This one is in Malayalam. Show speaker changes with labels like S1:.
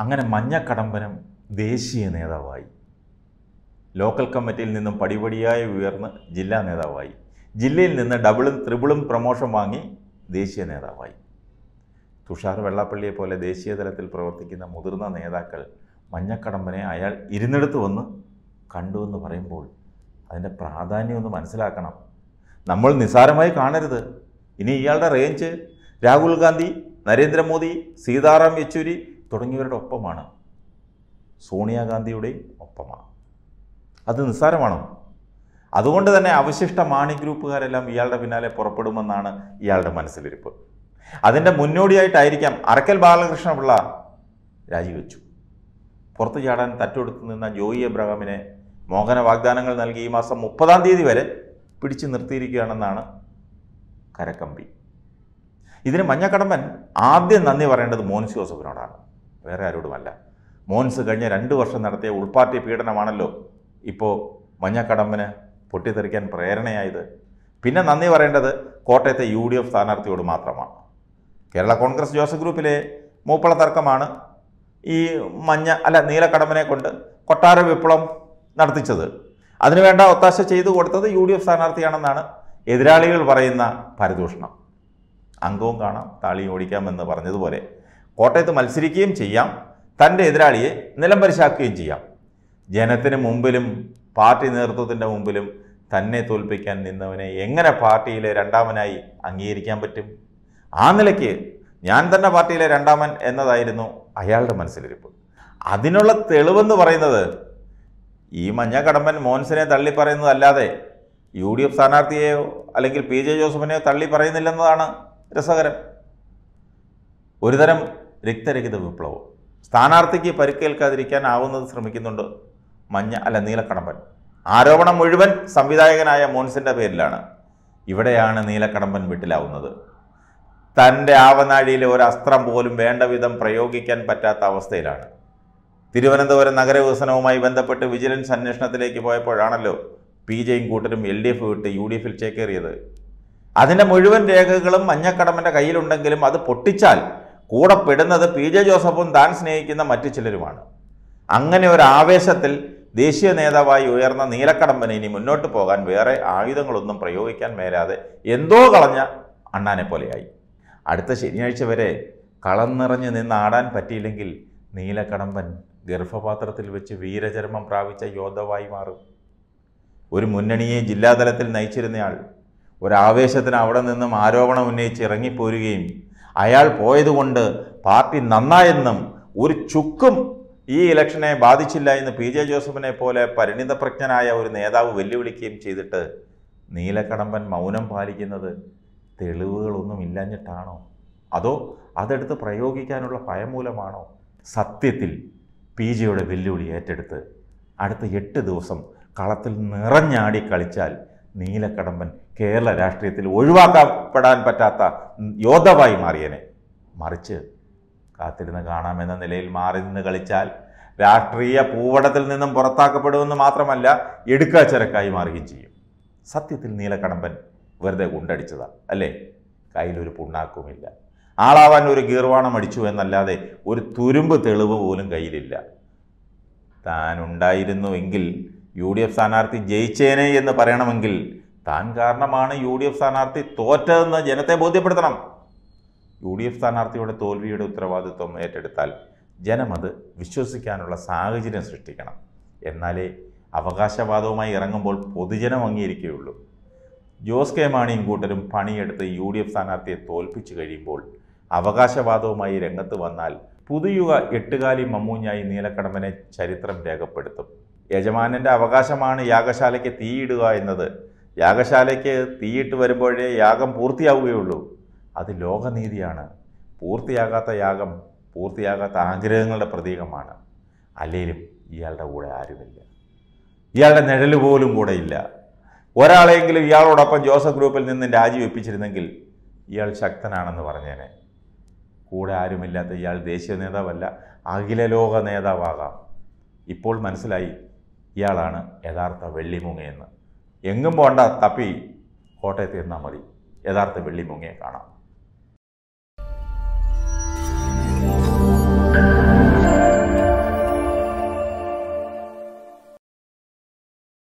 S1: അങ്ങനെ മഞ്ഞക്കടമ്പനം ദേശീയ നേതാവായി ലോക്കൽ കമ്മിറ്റിയിൽ നിന്നും പടിപടിയായി ഉയർന്ന് ജില്ലാ നേതാവായി ജില്ലയിൽ നിന്ന് ഡബിളും ത്രിബിളും പ്രമോഷൻ വാങ്ങി ദേശീയ നേതാവായി തുഷാർ വെള്ളാപ്പള്ളിയെ പോലെ ദേശീയ തലത്തിൽ പ്രവർത്തിക്കുന്ന മുതിർന്ന നേതാക്കൾ മഞ്ഞക്കടമ്പനെ അയാൾ ഇരുന്നെടുത്ത് വന്ന് കണ്ടു എന്ന് പറയുമ്പോൾ അതിൻ്റെ പ്രാധാന്യം ഒന്ന് മനസ്സിലാക്കണം നമ്മൾ നിസ്സാരമായി കാണരുത് ഇനി ഇയാളുടെ റേഞ്ച് രാഹുൽ ഗാന്ധി നരേന്ദ്രമോദി സീതാറാം യെച്ചൂരി തുടങ്ങിയവരുടെ ഒപ്പമാണ് സോണിയാഗാന്ധിയുടെയും ഒപ്പമാണ് അത് നിസ്സാരമാണോ അതുകൊണ്ട് തന്നെ അവശിഷ്ട മാണി ഗ്രൂപ്പുകാരെല്ലാം ഇയാളുടെ പിന്നാലെ പുറപ്പെടുമെന്നാണ് ഇയാളുടെ മനസ്സിലിരിപ്പ് അതിൻ്റെ മുന്നോടിയായിട്ടായിരിക്കാം അറക്കൽ ബാലകൃഷ്ണ പിള്ള രാജിവെച്ചു പുറത്തു ചാടാൻ തട്ടെടുത്ത് നിന്ന ജോയി എബ്രഹാമിനെ മോഹന വാഗ്ദാനങ്ങൾ നൽകി ഈ മാസം മുപ്പതാം തീയതി വരെ പിടിച്ചു നിർത്തിയിരിക്കുകയാണെന്നാണ് കരക്കമ്പി ഇതിന് മഞ്ഞക്കടമ്പൻ ആദ്യം നന്ദി പറയേണ്ടത് മോൻസ് ജോസഫിനോടാണ് വേറെ ആരോടുമല്ല മോൻസ് കഴിഞ്ഞ രണ്ട് വർഷം നടത്തിയ ഉൾപാർട്ടി പീഡനമാണല്ലോ ഇപ്പോൾ മഞ്ഞക്കടമ്പിന് പൊട്ടിത്തെറിക്കാൻ പ്രേരണയായത് പിന്നെ നന്ദി പറയേണ്ടത് കോട്ടയത്തെ യു ഡി എഫ് സ്ഥാനാർത്ഥിയോട് മാത്രമാണ് കേരള കോൺഗ്രസ് ജോസഫ് ഗ്രൂപ്പിലെ മൂപ്പള തർക്കമാണ് ഈ മഞ്ഞ അല്ല നീലക്കടമ്പനെ കൊണ്ട് കൊട്ടാര വിപ്ലവം നടത്തിച്ചത് അതിനുവേണ്ട ഒത്താശ ചെയ്തു കൊടുത്തത് യു ഡി എഫ് സ്ഥാനാർത്ഥിയാണെന്നാണ് എതിരാളികൾ പറയുന്ന പരദൂഷണം അംഗവും കാണാം താളിയും ഓടിക്കാമെന്ന് പറഞ്ഞതുപോലെ കോട്ടയത്ത് മത്സരിക്കുകയും ചെയ്യാം തൻ്റെ എതിരാളിയെ നിലംപരിശാക്കുകയും ചെയ്യാം ജനത്തിന് മുമ്പിലും പാർട്ടി നേതൃത്വത്തിൻ്റെ മുമ്പിലും തന്നെ തോൽപ്പിക്കാൻ നിന്നവനെ എങ്ങനെ പാർട്ടിയിലെ രണ്ടാമനായി അംഗീകരിക്കാൻ പറ്റും ആ നിലയ്ക്ക് ഞാൻ തന്നെ പാർട്ടിയിലെ രണ്ടാമൻ എന്നതായിരുന്നു അയാളുടെ മനസ്സിലിരിപ്പ് അതിനുള്ള തെളിവെന്ന് പറയുന്നത് ഈ മഞ്ഞക്കടമ്പൻ മോൻസിനെ തള്ളി പറയുന്നതല്ലാതെ യു ഡി എഫ് സ്ഥാനാർത്ഥിയെയോ അല്ലെങ്കിൽ പി ജെ ജോസഫിനെയോ തള്ളി പറയുന്നില്ലെന്നതാണ് രസകരം ഒരുതരം രക്തരഹിത വിപ്ലവം സ്ഥാനാർത്ഥിക്ക് പരിക്കേൽക്കാതിരിക്കാനാവുന്നത് ആവുന്നത് ശ്രമിക്കുന്നുണ്ട് മഞ്ഞ അല്ല നീലക്കടമ്പൻ ആരോപണം മുഴുവൻ സംവിധായകനായ മോൻസിൻ്റെ പേരിലാണ് ഇവിടെയാണ് നീലക്കടമ്പൻ വീട്ടിലാവുന്നത് തൻ്റെ ആവനാഴിയിലെ ഒരു അസ്ത്രം പോലും വേണ്ട വിധം പ്രയോഗിക്കാൻ പറ്റാത്ത അവസ്ഥയിലാണ് തിരുവനന്തപുരം നഗരവികസനവുമായി ബന്ധപ്പെട്ട് വിജിലൻസ് അന്വേഷണത്തിലേക്ക് പോയപ്പോഴാണല്ലോ പി ജെയും കൂട്ടരും എൽ ഡി എഫ് വിട്ട് യു ഡി എഫിൽ ചേക്കേറിയത് അതിൻ്റെ മുഴുവൻ രേഖകളും മഞ്ഞക്കടമൻ്റെ കയ്യിലുണ്ടെങ്കിലും അത് പൊട്ടിച്ചാൽ കൂടെ പെടുന്നത് പി ജെ ജോസഫും താൻ സ്നേഹിക്കുന്ന മറ്റു ചിലരുമാണ് അങ്ങനെ ഒരു ആവേശത്തിൽ ദേശീയ നേതാവായി ഉയർന്ന നീലക്കടമ്പന് ഇനി മുന്നോട്ട് പോകാൻ വേറെ ആയുധങ്ങളൊന്നും പ്രയോഗിക്കാൻ മേലാതെ എന്തോ കളഞ്ഞ അണ്ണാനെ പോലെയായി അടുത്ത ശനിയാഴ്ച വരെ കളം നിറഞ്ഞ് നിന്നാടാൻ പറ്റിയില്ലെങ്കിൽ നീലക്കടമ്പൻ ഗർഭപാത്രത്തിൽ വെച്ച് വീരചരമം പ്രാപിച്ച യോദ്ധവായി മാറും ഒരു മുന്നണിയെ ജില്ലാതലത്തിൽ നയിച്ചിരുന്നയാൾ ഒരാവേശത്തിന് അവിടെ നിന്നും ആരോപണം ഉന്നയിച്ച് ഇറങ്ങിപ്പോരുകയും അയാൾ പോയതുകൊണ്ട് പാർട്ടി നന്നായെന്നും ഒരു ചുക്കും ഈ ഇലക്ഷനെ ബാധിച്ചില്ല എന്ന് പി ജെ ജോസഫിനെ പോലെ പരിണിതപ്രജ്ഞനായ ഒരു നേതാവ് വെല്ലുവിളിക്കുകയും ചെയ്തിട്ട് നീലക്കടമ്പൻ മൗനം പാലിക്കുന്നത് തെളിവുകളൊന്നും ഇല്ലാഞ്ഞിട്ടാണോ അതോ അതെടുത്ത് പ്രയോഗിക്കാനുള്ള ഭയം മൂലമാണോ സത്യത്തിൽ പി ജെയുടെ വെല്ലുവിളി ഏറ്റെടുത്ത് അടുത്ത എട്ട് ദിവസം കളത്തിൽ നിറഞ്ഞാടി കളിച്ചാൽ നീലക്കടമ്പൻ കേരള രാഷ്ട്രീയത്തിൽ ഒഴിവാക്കപ്പെടാൻ പറ്റാത്ത യോദ്ധവായി മാറിയനെ മറിച്ച് കാത്തിരുന്ന് കാണാമെന്ന നിലയിൽ മാറി നിന്ന് കളിച്ചാൽ രാഷ്ട്രീയ പൂവടത്തിൽ നിന്നും പുറത്താക്കപ്പെടുമെന്ന് മാത്രമല്ല എടുക്കാച്ചരക്കായി മാറുകയും ചെയ്യും സത്യത്തിൽ നീലക്കടമ്പൻ വെറുതെ ഗുണ്ടടിച്ചതാണ് അല്ലേ കയ്യിലൊരു പുണ്ണാക്കുമില്ല ആളാവാൻ ഒരു ഗീർവാണം അടിച്ചു എന്നല്ലാതെ ഒരു തുരുമ്പ് തെളിവ് പോലും കയ്യിലില്ല താനുണ്ടായിരുന്നുവെങ്കിൽ യു ഡി എഫ് സ്ഥാനാർത്ഥി ജയിച്ചേനെ എന്ന് പറയണമെങ്കിൽ താൻ കാരണമാണ് യു ഡി എഫ് സ്ഥാനാർത്ഥി തോറ്റതെന്ന് ജനത്തെ ബോധ്യപ്പെടുത്തണം യു ഡി എഫ് സ്ഥാനാർത്ഥിയുടെ തോൽവിയുടെ ഉത്തരവാദിത്വം ഏറ്റെടുത്താൽ ജനമത് വിശ്വസിക്കാനുള്ള സാഹചര്യം സൃഷ്ടിക്കണം എന്നാലേ അവകാശവാദവുമായി ഇറങ്ങുമ്പോൾ പൊതുജനം അംഗീകരിക്കുകയുള്ളൂ ജോസ് കെ മാണിയും കൂട്ടരും പണിയെടുത്ത് യു ഡി എഫ് സ്ഥാനാർത്ഥിയെ തോൽപ്പിച്ചു കഴിയുമ്പോൾ അവകാശവാദവുമായി രംഗത്ത് വന്നാൽ പുതുയുഗ എട്ടുകാലി മമ്മൂഞ്ഞായി നീലക്കടമ്പനെ ചരിത്രം രേഖപ്പെടുത്തും യജമാനൻ്റെ അവകാശമാണ് യാഗശാലയ്ക്ക് തീയിടുക എന്നത് യാഗശാലയ്ക്ക് തീയിട്ട് വരുമ്പോഴേ യാഗം പൂർത്തിയാവുകയുള്ളൂ അത് ലോകനീതിയാണ് പൂർത്തിയാകാത്ത യാഗം പൂർത്തിയാകാത്ത ആഗ്രഹങ്ങളുടെ പ്രതീകമാണ് അല്ലെങ്കിലും ഇയാളുടെ കൂടെ ആരുമില്ല ഇയാളുടെ നിഴൽ പോലും കൂടെ ഇല്ല ഒരാളെങ്കിലും ഇയാളോടൊപ്പം ജോസഫ് ഗ്രൂപ്പിൽ നിന്ന് രാജിവെപ്പിച്ചിരുന്നെങ്കിൽ ഇയാൾ ശക്തനാണെന്ന് പറഞ്ഞേനെ കൂടെ ആരുമില്ലാത്ത ഇയാൾ ദേശീയ നേതാവല്ല അഖില ലോക നേതാവാകാം ഇപ്പോൾ മനസ്സിലായി ഇയാളാണ് യഥാർത്ഥ വെള്ളിമുങ്ങയെന്ന് എങ്ങും പോണ്ട തപ്പി കോട്ടയത്ത് നിന്നാൽ മതി യഥാർത്ഥ വെള്ളിമുങ്ങയെ കാണാം